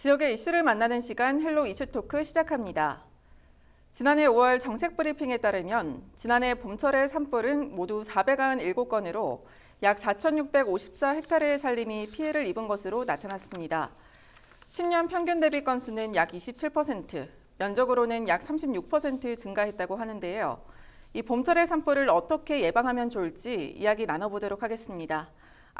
지역의 이슈를 만나는 시간 헬로 이슈토크 시작합니다. 지난해 5월 정책 브리핑에 따르면 지난해 봄철의 산불은 모두 497건으로 약 4,654헥타르의 산림이 피해를 입은 것으로 나타났습니다. 10년 평균 대비 건수는 약 27%, 면적으로는 약 36% 증가했다고 하는데요. 이 봄철의 산불을 어떻게 예방하면 좋을지 이야기 나눠보도록 하겠습니다.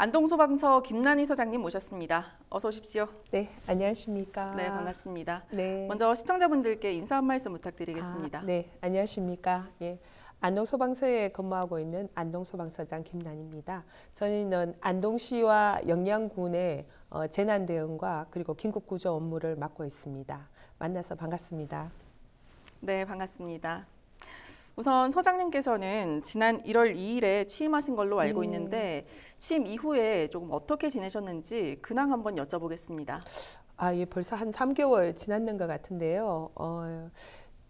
안동소방서 김난희 소장님 모셨습니다. 어서 오십시오. 네, 안녕하십니까. 네, 반갑습니다. 네. 먼저 시청자분들께 인사 한 말씀 부탁드리겠습니다. 아, 네, 안녕하십니까. 예. 안동소방서에 근무하고 있는 안동소방서장 김난입니다. 저는 안동시와 영양군의 어, 재난대응과 그리고 긴급구조 업무를 맡고 있습니다. 만나서 반갑습니다. 네, 반갑습니다. 우선 서장님께서는 지난 1월 2일에 취임하신 걸로 알고 네. 있는데 취임 이후에 조금 어떻게 지내셨는지 근황 한번 여쭤보겠습니다. 아, 예, 벌써 한 3개월 지났는 것 같은데요. 어,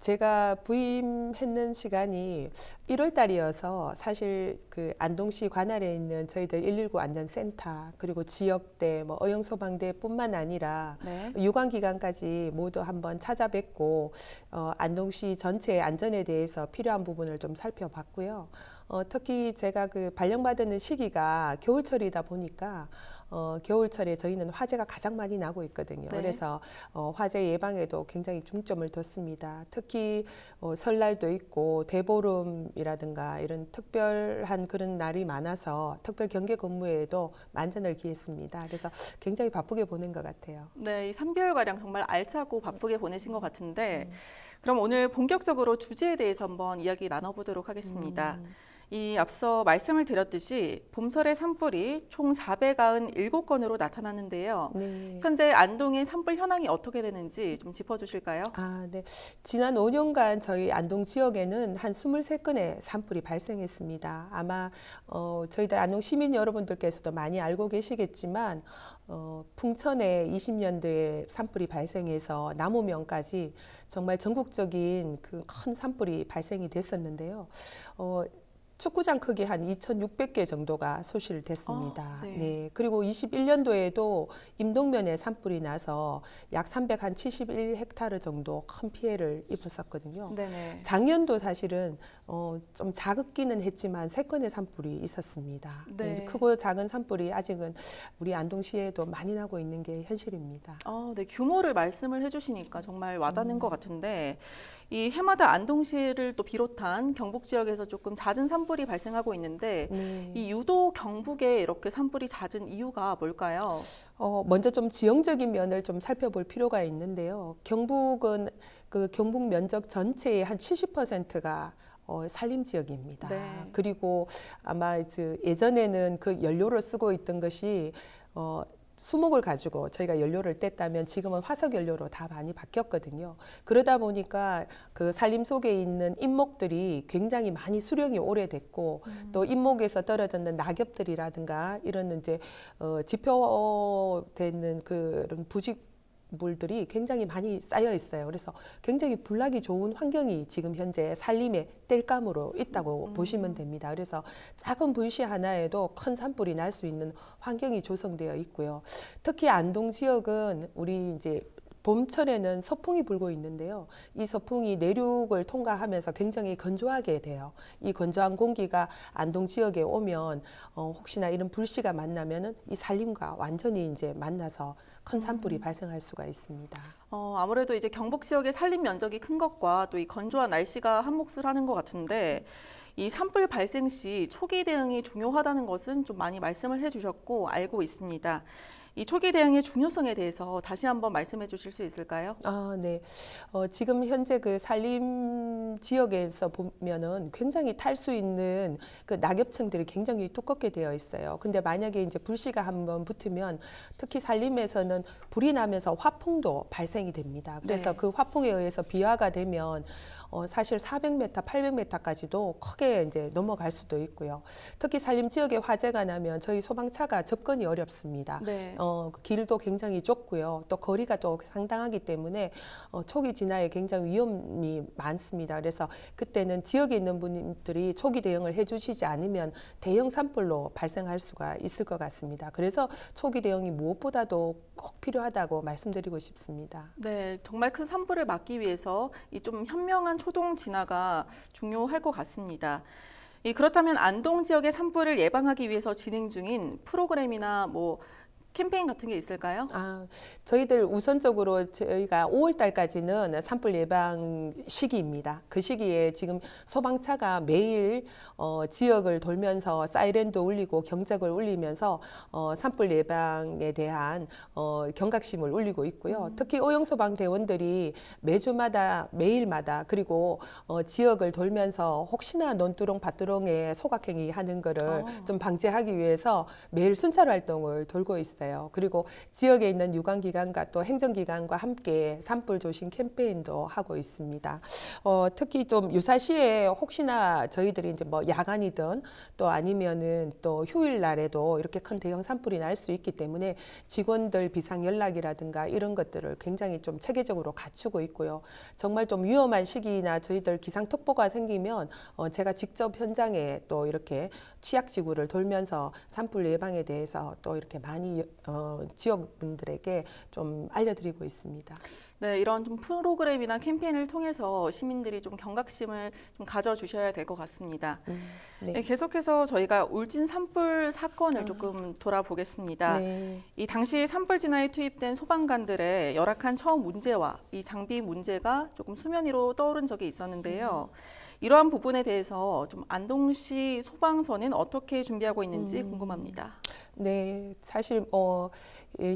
제가 부임했는 시간이 1월 달이어서 사실 그 안동시 관할에 있는 저희들 119 안전센터 그리고 지역대 뭐 어영 소방대뿐만 아니라 네. 유관 기관까지 모두 한번 찾아뵙고 어 안동시 전체의 안전에 대해서 필요한 부분을 좀 살펴봤고요. 어 특히 제가 그발령받은 시기가 겨울철이다 보니까 어, 겨울철에 저희는 화재가 가장 많이 나고 있거든요. 네. 그래서 어, 화재 예방에도 굉장히 중점을 뒀습니다. 특히 어, 설날도 있고 대보름이라든가 이런 특별한 그런 날이 많아서 특별 경계 근무에도 만전을 기했습니다. 그래서 굉장히 바쁘게 보낸 것 같아요. 네, 이 3개월가량 정말 알차고 바쁘게 보내신 것 같은데 음. 그럼 오늘 본격적으로 주제에 대해서 한번 이야기 나눠보도록 하겠습니다. 음. 이 앞서 말씀을 드렸듯이 봄설의 산불이 총 497건으로 나타났는데요. 네. 현재 안동의 산불 현황이 어떻게 되는지 좀 짚어주실까요? 아, 네. 지난 5년간 저희 안동 지역에는 한 23건의 산불이 발생했습니다. 아마 어, 저희들 안동 시민 여러분들께서도 많이 알고 계시겠지만 어, 풍천에 20년대에 산불이 발생해서 남우면까지 정말 전국적인 그 큰 산불이 발생이 됐었는데요. 어, 축구장 크기 한 2,600개 정도가 소실됐습니다. 아, 네. 네. 그리고 21년도에도 임동면에 산불이 나서 약 371헥타르 정도 큰 피해를 입었었거든요. 네네. 작년도 사실은 어, 좀자기는 했지만 세 건의 산불이 있었습니다. 네. 크고 작은 산불이 아직은 우리 안동시에도 많이 나고 있는 게 현실입니다. 아, 네. 규모를 말씀을 해주시니까 정말 와닿는 음. 것 같은데 이 해마다 안동시를 또 비롯한 경북 지역에서 조금 잦은 산불이 발생하고 있는데 네. 이유도 경북에 이렇게 산불이 잦은 이유가 뭘까요? 어, 먼저 좀 지형적인 면을 좀 살펴볼 필요가 있는데요. 경북은 그 경북 면적 전체의 한 70%가 어, 산림 지역입니다. 네. 그리고 아마 예전에는 그 연료를 쓰고 있던 것이 어, 수목을 가지고 저희가 연료를 뗐다면 지금은 화석 연료로 다 많이 바뀌었거든요. 그러다 보니까 그 산림 속에 있는 잎목들이 굉장히 많이 수령이 오래됐고 음. 또 잎목에서 떨어졌는 낙엽들이라든가 이런 이제 어, 지표되는 그런 부직 물들이 굉장히 많이 쌓여 있어요. 그래서 굉장히 불나기 좋은 환경이 지금 현재 산림의 땔감으로 있다고 음. 보시면 됩니다. 그래서 작은 불씨 하나에도 큰 산불이 날 수 있는 환경이 조성되어 있고요. 특히 안동 지역은 우리 이제 봄철에는 서풍이 불고 있는데요. 이 서풍이 내륙을 통과하면서 굉장히 건조하게 돼요. 이 건조한 공기가 안동 지역에 오면 어, 혹시나 이런 불씨가 만나면은 이 산림과 완전히 이제 만나서 큰 음. 산불이 음. 발생할 수가 있습니다. 어, 아무래도 이제 경북 지역의 산림 면적이 큰 것과 또 이 건조한 날씨가 한몫을 하는 것 같은데 이 산불 발생 시 초기 대응이 중요하다는 것은 좀 많이 말씀을 해주셨고 알고 있습니다. 이 초기 대응의 중요성에 대해서 다시 한번 말씀해 주실 수 있을까요? 아, 네. 어, 지금 현재 그 산림 지역에서 보면은 굉장히 탈 수 있는 그 낙엽층들이 굉장히 두껍게 되어 있어요. 근데 만약에 이제 불씨가 한번 붙으면 특히 산림에서는 불이 나면서 화풍도 발생이 됩니다. 그래서 네. 그 화풍에 의해서 비화가 되면 어, 사실 400m, 800m까지도 크게 이제 넘어갈 수도 있고요. 특히 산림 지역에 화재가 나면 저희 소방차가 접근이 어렵습니다. 네. 어, 그 길도 굉장히 좁고요. 또 거리가 또 상당하기 때문에 어, 초기 진화에 굉장히 위험이 많습니다. 그래서 그때는 지역에 있는 분들이 초기 대응을 해주시지 않으면 대형 산불로 발생할 수가 있을 것 같습니다. 그래서 초기 대응이 무엇보다도 꼭 필요하다고 말씀드리고 싶습니다. 네, 정말 큰 산불을 막기 위해서 이 좀 현명한 초동 진화가 중요할 것 같습니다. 그렇다면 안동 지역의 산불을 예방하기 위해서 진행 중인 프로그램이나 뭐 캠페인 같은 게 있을까요? 아, 저희들 우선적으로 저희가 5월 달까지는 산불 예방 시기입니다. 그 시기에 지금 소방차가 매일 어, 지역을 돌면서 사이렌도 울리고 경적을 울리면서 어, 산불 예방에 대한 어, 경각심을 울리고 있고요. 음. 특히 오영소방대원들이 매주마다 매일마다 그리고 어, 지역을 돌면서 혹시나 논두렁 밭두렁에 소각행위 하는 거를 어. 좀 방지하기 위해서 매일 순찰 활동을 돌고 있어요. 있어요. 그리고 지역에 있는 유관기관과 또 행정기관과 함께 산불 조심 캠페인도 하고 있습니다. 어, 특히 좀 유사시에 혹시나 저희들이 이제 뭐 야간이든 또 아니면은 또 휴일 날에도 이렇게 큰 대형 산불이 날 수 있기 때문에 직원들 비상 연락이라든가 이런 것들을 굉장히 좀 체계적으로 갖추고 있고요. 정말 좀 위험한 시기나 저희들 기상특보가 생기면 어, 제가 직접 현장에 또 이렇게 취약지구를 돌면서 산불 예방에 대해서 또 이렇게 많이 어, 지역 분들에게 좀 알려드리고 있습니다. 네, 이런 좀 프로그램이나 캠페인을 통해서 시민들이 좀 경각심을 좀 가져주셔야 될 것 같습니다. 음, 네. 네, 계속해서 저희가 울진 산불 사건을 음. 조금 돌아보겠습니다. 네. 이 당시 산불 진화에 투입된 소방관들의 열악한 처음 문제와 이 장비 문제가 조금 수면 위로 떠오른 적이 있었는데요. 음. 이러한 부분에 대해서 좀 안동시 소방서는 어떻게 준비하고 있는지 음. 궁금합니다. 네, 사실 어,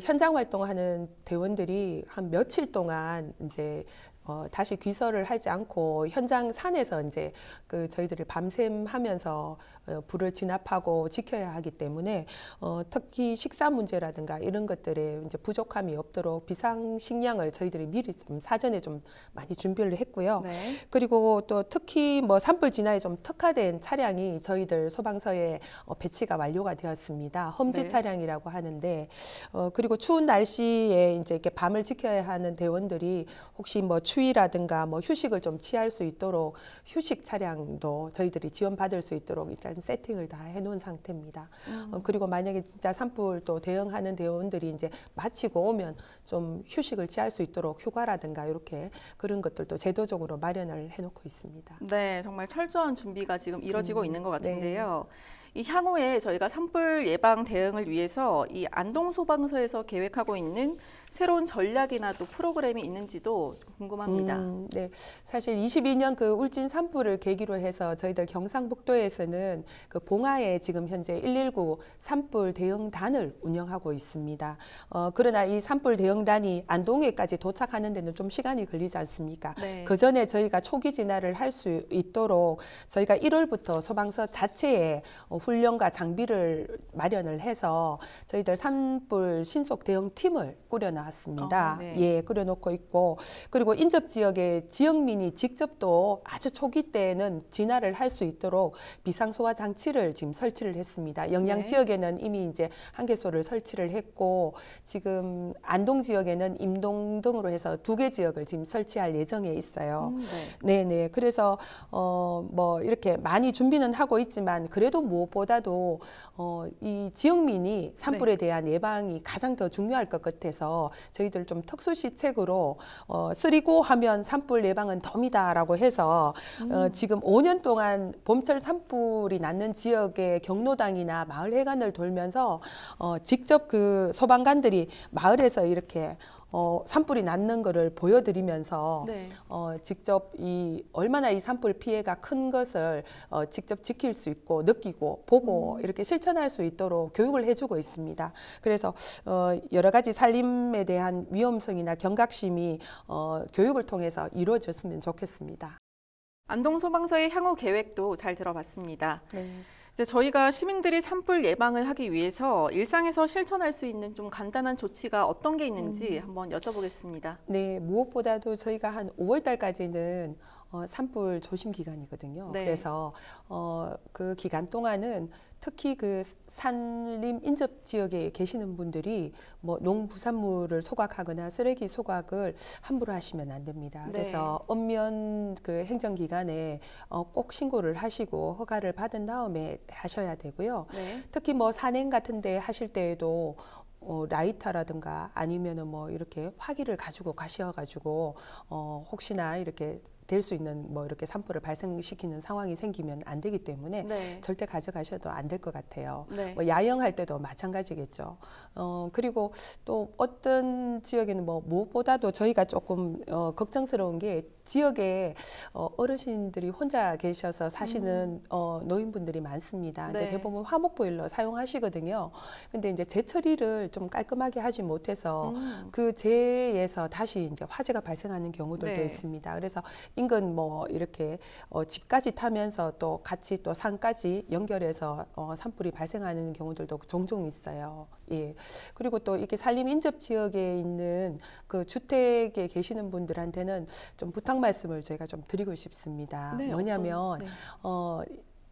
현장 활동하는 대원들이 한 며칠 동안 이제 어, 다시 귀설을 하지 않고 현장 산에서 이제 그 저희들이 밤샘 하면서 어, 불을 진압하고 지켜야 하기 때문에 어, 특히 식사 문제라든가 이런 것들에 이제 부족함이 없도록 비상 식량을 저희들이 미리 좀 사전에 좀 많이 준비를 했고요. 네. 그리고 또 특히 뭐 산불 진화에 좀 특화된 차량이 저희들 소방서에 어, 배치가 완료가 되었습니다. 험지 네. 차량이라고 하는데 어, 그리고 추운 날씨에 이제 이렇게 밤을 지켜야 하는 대원들이 혹시 뭐 추위라든가 뭐 휴식을 좀 취할 수 있도록 휴식 차량도 저희들이 지원받을 수 있도록 일단 일단 세팅을 다 해놓은 상태입니다. 음. 어, 그리고 만약에 진짜 산불 또 대응하는 대원들이 이제 마치고 오면 좀 휴식을 취할 수 있도록 휴가라든가 이렇게 그런 것들도 제도적으로 마련을 해놓고 있습니다. 네, 정말 철저한 준비가 지금 이루지고 음. 있는 것 네. 같은데요. 네. 이 향후에 저희가 산불 예방 대응을 위해서 이 안동 소방서에서 계획하고 있는 새로운 전략이나 또 프로그램이 있는지도 궁금합니다. 음, 네, 사실 22년 그 울진 산불을 계기로 해서 저희들 경상북도에서는 그 봉화에 지금 현재 119 산불 대응단을 운영하고 있습니다. 어, 그러나 이 산불 대응단이 안동에까지 도착하는 데는 좀 시간이 걸리지 않습니까? 네. 그 전에 저희가 초기 진화를 할 수 있도록 저희가 1월부터 소방서 자체에 어, 훈련과 장비를 마련을 해서 저희들 산불 신속 대응 팀을 꾸려놨습니다. 어, 아, 네. 예, 꾸려놓고 있고 그리고 인접 지역의 지역민이 직접 또 아주 초기 때에는 진화를 할 수 있도록 비상 소화 장치를 지금 설치를 했습니다. 영양 네. 지역에는 이미 이제 한개소를 설치를 했고 지금 안동 지역에는 임동 등으로 해서 두 개 지역을 지금 설치할 예정에 있어요. 음, 네. 네, 네. 그래서 어 뭐 이렇게 많이 준비는 하고 있지만 그래도 무엇 뭐 것보다도 어, 이 지역민이 산불에 네. 대한 예방이 가장 더 중요할 것 같아서 저희들 좀 특수시 책으로 어, 쓰리고 하면 산불 예방은 덤이다라고 해서 어, 음. 어, 지금 5년 동안 봄철 산불이 났는 지역의 경로당이나 마을 회관을 돌면서 어, 직접 그 소방관들이 마을에서 이렇게 어, 산불이 났는 것을 보여드리면서 네. 어, 직접 이 얼마나 이 산불 피해가 큰 것을 어, 직접 지킬 수 있고 느끼고 보고 음. 이렇게 실천할 수 있도록 교육을 해주고 있습니다. 그래서 어, 여러 가지 산림에 대한 위험성이나 경각심이 어, 교육을 통해서 이루어졌으면 좋겠습니다. 안동소방서의 향후 계획도 잘 들어봤습니다. 네. 이제 저희가 시민들이 산불 예방을 하기 위해서 일상에서 실천할 수 있는 좀 간단한 조치가 어떤 게 있는지 음. 한번 여쭤보겠습니다. 네, 무엇보다도 저희가 한 5월 달까지는 어, 산불 조심 기간이거든요. 네. 그래서 어, 그 기간 동안은 특히 그 산림 인접 지역에 계시는 분들이 뭐 농부산물을 소각하거나 쓰레기 소각을 함부로 하시면 안 됩니다. 네. 그래서 읍면 그 행정기관에 어, 꼭 신고를 하시고 허가를 받은 다음에 하셔야 되고요. 네. 특히 뭐 산행 같은데 하실 때에도 어, 라이터라든가 아니면은 뭐 이렇게 화기를 가지고 가셔가지고 어, 혹시나 이렇게 될수 있는 뭐 이렇게 산불을 발생시키는 상황이 생기면 안 되기 때문에 네. 절대 가져가셔도 안 될 것 같아요. 네. 뭐 야영할 때도 마찬가지겠죠. 어 그리고 또 어떤 지역에는 뭐 무엇보다도 저희가 조금 어 걱정스러운 게 지역에 어, 어르신들이 혼자 계셔서 사시는 음. 어, 노인분들이 많습니다. 네. 근데 대부분 화목 보일러 사용하시거든요. 근데 이제 재처리를 좀 깔끔하게 하지 못해서 음. 그 재에서 다시 이제 화재가 발생하는 경우들도 네. 있습니다. 그래서 인근 뭐 이렇게 어, 집까지 타면서 또 같이 또 산까지 연결해서 어, 산불이 발생하는 경우들도 종종 있어요. 예. 그리고 또 이렇게 산림 인접 지역에 있는 그 주택에 계시는 분들한테는 좀 부탁 말씀을 제가 좀 드리고 싶습니다. 네, 뭐냐면 네. 어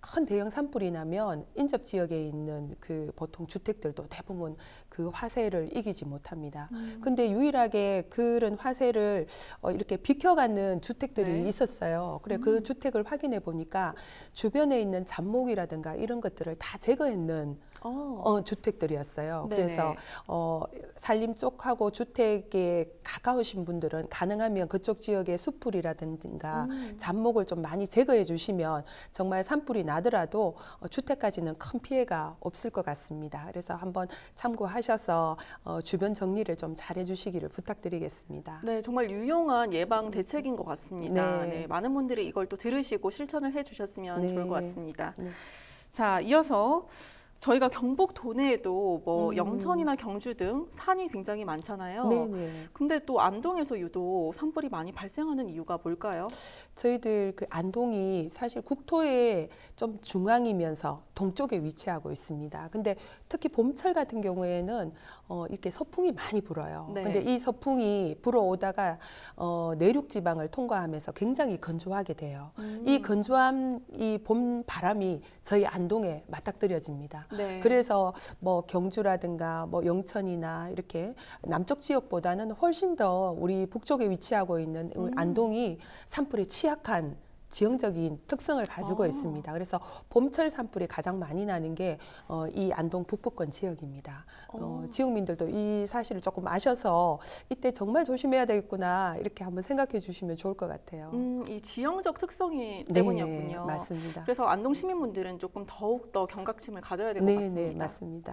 큰 대형 산불이 나면 인접 지역에 있는 그 보통 주택들도 대부분 그화세를 이기지 못합니다. 음. 근데 유일하게 그런 화세를 어, 이렇게 비켜가는 주택들이 네. 있었어요. 그래 그 음. 그 주택을 확인해 보니까 주변에 있는 잔목이라든가 이런 것들을 다 제거했는 어. 어. 주택들이었어요. 네네. 그래서 어, 산림 쪽하고 주택에 가까우신 분들은 가능하면 그쪽 지역의 숲풀이라든가 음. 잡목을 좀 많이 제거해 주시면 정말 산불이 나 나더라도 어, 주택까지는 큰 피해가 없을 것 같습니다. 그래서 한번 참고하셔서 어, 주변 정리를 좀 잘해주시기를 부탁드리겠습니다. 네, 정말 유용한 예방 대책인 것 같습니다. 네. 네, 많은 분들이 이걸 또 들으시고 실천을 해주셨으면 네. 좋을 것 같습니다. 네. 자, 이어서 저희가 경북 도내에도 뭐 음. 영천이나 경주 등 산이 굉장히 많잖아요. 네네. 근데 또 안동에서 유독 산불이 많이 발생하는 이유가 뭘까요? 저희들 그 안동이 사실 국토의 좀 중앙이면서 동쪽에 위치하고 있습니다. 근데 특히 봄철 같은 경우에는 어 이렇게 서풍이 많이 불어요. 네. 근데 이 서풍이 불어오다가 어 내륙 지방을 통과하면서 굉장히 건조하게 돼요. 음. 이 건조함 이봄 바람이 저희 안동에 맞닥뜨려집니다. 네. 그래서 뭐 경주라든가 뭐 영천이나 이렇게 남쪽 지역보다는 훨씬 더 우리 북쪽에 위치하고 있는 음. 안동이 산불에 취약한 지형적인 특성을 가지고 아. 있습니다. 그래서 봄철 산불이 가장 많이 나는 게이 어, 안동 북부권 지역입니다. 어, 어. 지역민들도 이 사실을 조금 아셔서 이때 정말 조심해야 되겠구나 이렇게 한번 생각해 주시면 좋을 것 같아요. 음, 이 지형적 특성이 네, 때문이었군요. 네, 맞습니다. 그래서 안동 시민분들은 조금 더욱 더 경각심을 가져야 될것 네, 네, 같습니다. 네, 맞습니다.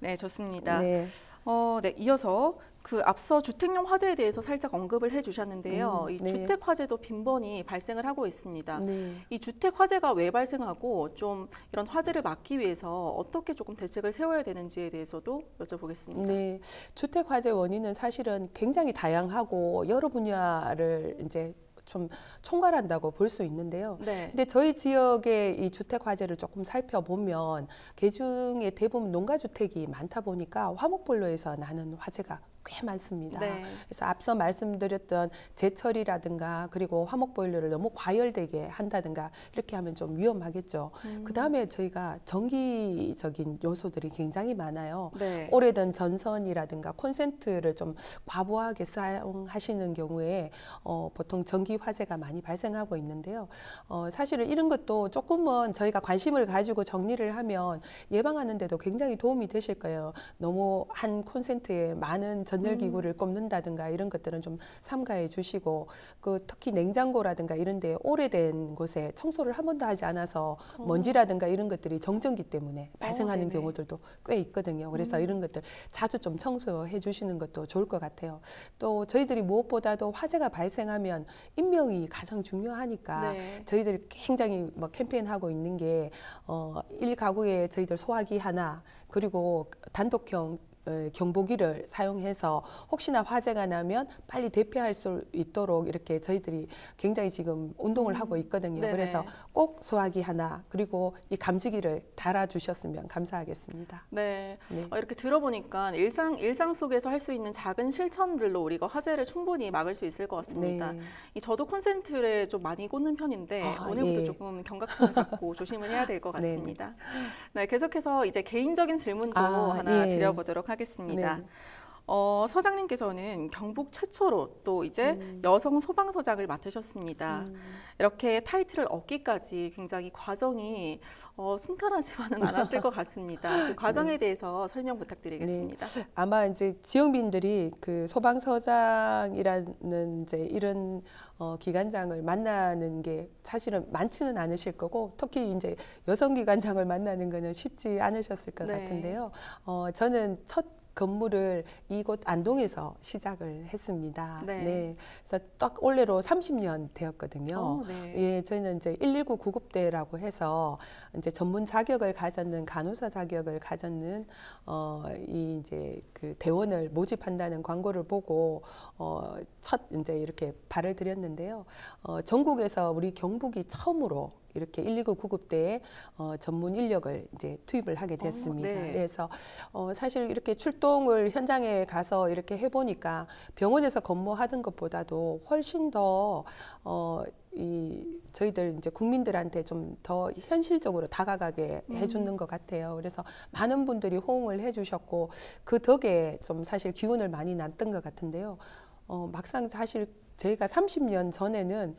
네, 좋습니다. 네. 어, 네, 이어서 그 앞서 주택용 화재에 대해서 살짝 언급을 해주셨는데요. 음, 이 네. 주택 화재도 빈번히 발생을 하고 있습니다. 네. 이 주택 화재가 왜 발생하고 좀 이런 화재를 막기 위해서 어떻게 조금 대책을 세워야 되는지에 대해서도 여쭤보겠습니다. 네, 주택 화재 원인은 사실은 굉장히 다양하고 여러 분야를 이제 좀 총괄한다고 볼 수 있는데요. 네. 근데 저희 지역의 이 주택 화재를 조금 살펴보면 개중에 대부분 농가 주택이 많다 보니까 화목불로에서 나는 화재가 꽤 많습니다. 네. 그래서 앞서 말씀드렸던 제철이라든가 그리고 화목 보일러를 너무 과열되게 한다든가 이렇게 하면 좀 위험하겠죠. 음. 그다음에 저희가 전기적인 요소들이 굉장히 많아요. 네. 오래된 전선이라든가 콘센트를 좀 과부하게 사용하시는 경우에 어, 보통 전기 화재가 많이 발생하고 있는데요. 어, 사실은 이런 것도 조금은 저희가 관심을 가지고 정리를 하면 예방하는 데도 굉장히 도움이 되실 거예요. 너무 한 콘센트에 많은 전 전열기구를 음. 꼽는다든가 이런 것들은 좀 삼가해 주시고 그 특히 냉장고라든가 이런 데 오래된 곳에 청소를 한 번도 하지 않아서 어. 먼지라든가 이런 것들이 정전기 때문에 어, 발생하는 어, 경우들도 꽤 있거든요. 그래서 음. 이런 것들 자주 좀 청소해 주시는 것도 좋을 것 같아요. 또 저희들이 무엇보다도 화재가 발생하면 인명이 가장 중요하니까 네. 저희들이 굉장히 뭐 캠페인하고 있는 게 어, 일가구에 저희들 소화기 하나 그리고 단독형 경보기를 사용해서 혹시나 화재가 나면 빨리 대피할 수 있도록 이렇게 저희들이 굉장히 지금 운동을 음. 하고 있거든요. 네네. 그래서 꼭 소화기 하나 그리고 이 감지기를 달아주셨으면 감사하겠습니다. 네, 네. 어, 이렇게 들어보니까 일상 일상 속에서 할 수 있는 작은 실천들로 우리가 화재를 충분히 막을 수 있을 것 같습니다. 네. 이 저도 콘센트를 좀 많이 꽂는 편인데 아, 오늘부터 예. 조금 경각심을 갖고 조심을 해야 될 것 같습니다. 네. 네, 계속해서 이제 개인적인 질문도 아, 하나 예. 드려보도록 하겠습니다. 하겠습니다. 네. 어, 서장님께서는 경북 최초로 또 이제 음. 여성 소방서장을 맡으셨습니다. 음. 이렇게 타이틀을 얻기까지 굉장히 과정이 어, 순탄하지만은 않았을 것 같습니다. 그 네. 과정에 네. 대해서 설명 부탁드리겠습니다. 네. 아마 이제 지역민들이 그 소방서장이라는 이제 이런 어, 기관장을 만나는 게 사실은 많지는 않으실 거고 특히 이제 여성 기관장을 만나는 거는 쉽지 않으셨을 것 네. 같은데요. 어, 저는 첫 건물을 이곳 안동에서 시작을 했습니다. 네. 네. 그래서 딱 올해로 30년 되었거든요. 어, 네. 예, 저희는 이제 119 구급대라고 해서 이제 전문 자격을 가졌는 간호사 자격을 가졌는 어, 이 이제 그 대원을 모집한다는 광고를 보고 어, 첫 이제 이렇게 발을 들였는데요. 어, 전국에서 우리 경북이 처음으로 이렇게 119 구급대에 어, 전문 인력을 이제 투입을 하게 어, 됐습니다. 어, 네. 그래서 어, 사실 이렇게 출동을 현장에 가서 이렇게 해보니까 병원에서 근무하던 것보다도 훨씬 더 어, 이 저희들 이제 국민들한테 좀 더 현실적으로 다가가게 음. 해주는 음. 것 같아요. 그래서 많은 분들이 호응을 해주셨고 그 덕에 좀 사실 기운을 많이 났던 것 같은데요. 어, 막상 사실 저희가 30년 전에는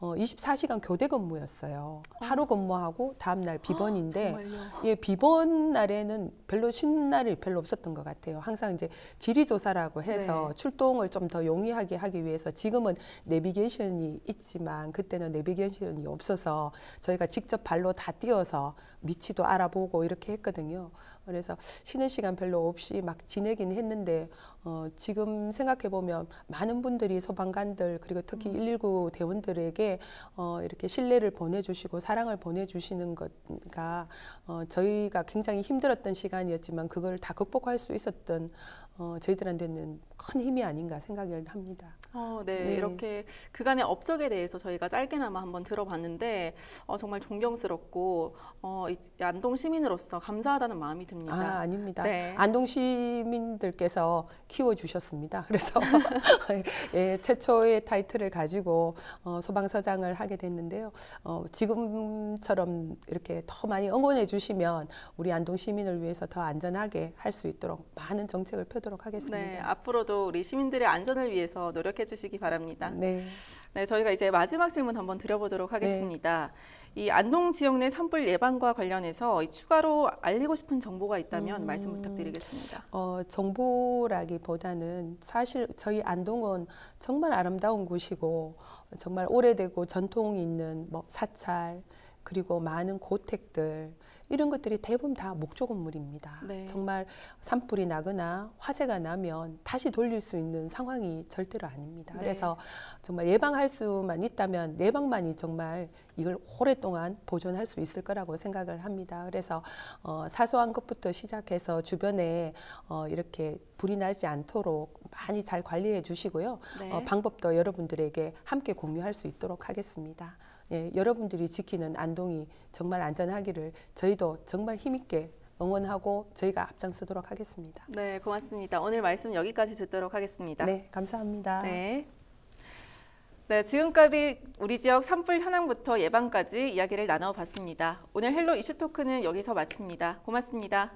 어, 24시간 교대 근무였어요. 어. 하루 근무하고 다음날 비번인데, 아, 예, 비번 날에는 별로 쉬는 날이 별로 없었던 것 같아요. 항상 이제 지리조사라고 해서 네. 출동을 좀 더 용이하게 하기 위해서 지금은 내비게이션이 있지만 그때는 내비게이션이 없어서 저희가 직접 발로 다 뛰어서 위치도 알아보고 이렇게 했거든요. 그래서 쉬는 시간 별로 없이 막 지내긴 했는데 어, 지금 생각해 보면 많은 분들이 소방관들 그리고 특히 음. 119 대원들에게 어, 이렇게 신뢰를 보내주시고 사랑을 보내주시는 것과 어, 저희가 굉장히 힘들었던 시간이었지만 그걸 다 극복할 수 있었던 어, 저희들한테는 큰 힘이 아닌가 생각을 합니다. 어, 네, 네, 이렇게 그간의 업적에 대해서 저희가 짧게나마 한번 들어봤는데 어, 정말 존경스럽고 어, 안동 시민으로서 감사하다는 마음이 듭니다. 아, 아닙니다. 네. 안동 시민들께서 키워주셨습니다. 그래서 예, 예, 최초의 타이틀을 가지고 어, 소방서장을 하게 됐는데요. 어, 지금처럼 이렇게 더 많이 응원해 주시면 우리 안동 시민을 위해서 더 안전하게 할 수 있도록 많은 정책을 펴도록 하도록 하겠습니다. 네, 앞으로도 우리 시민들의 안전을 위해서 노력해 주시기 바랍니다. 네. 네, 저희가 이제 마지막 질문 한번 드려보도록 하겠습니다. 네. 이 안동 지역 내 산불 예방과 관련해서 추가로 알리고 싶은 정보가 있다면 음... 말씀 부탁드리겠습니다. 어, 정보라기보다는 사실 저희 안동은 정말 아름다운 곳이고 정말 오래되고 전통이 있는 뭐 사찰, 그리고 많은 고택들 이런 것들이 대부분 다 목조건물입니다. 네. 정말 산불이 나거나 화재가 나면 다시 돌릴 수 있는 상황이 절대로 아닙니다. 네. 그래서 정말 예방할 수만 있다면 예방만이 정말 이걸 오랫동안 보존할 수 있을 거라고 생각을 합니다. 그래서 어, 사소한 것부터 시작해서 주변에 어, 이렇게 불이 나지 않도록 많이 잘 관리해 주시고요. 네. 어, 방법도 여러분들에게 함께 공유할 수 있도록 하겠습니다. 예, 여러분들이 지키는 안동이 정말 안전하기를 저희도 정말 힘있게 응원하고 저희가 앞장서도록 하겠습니다. 네, 고맙습니다. 오늘 말씀 여기까지 듣도록 하겠습니다. 네, 감사합니다. 네. 네, 지금까지 우리 지역 산불 현황부터 예방까지 이야기를 나눠봤습니다. 오늘 헬로 이슈 토크는 여기서 마칩니다. 고맙습니다.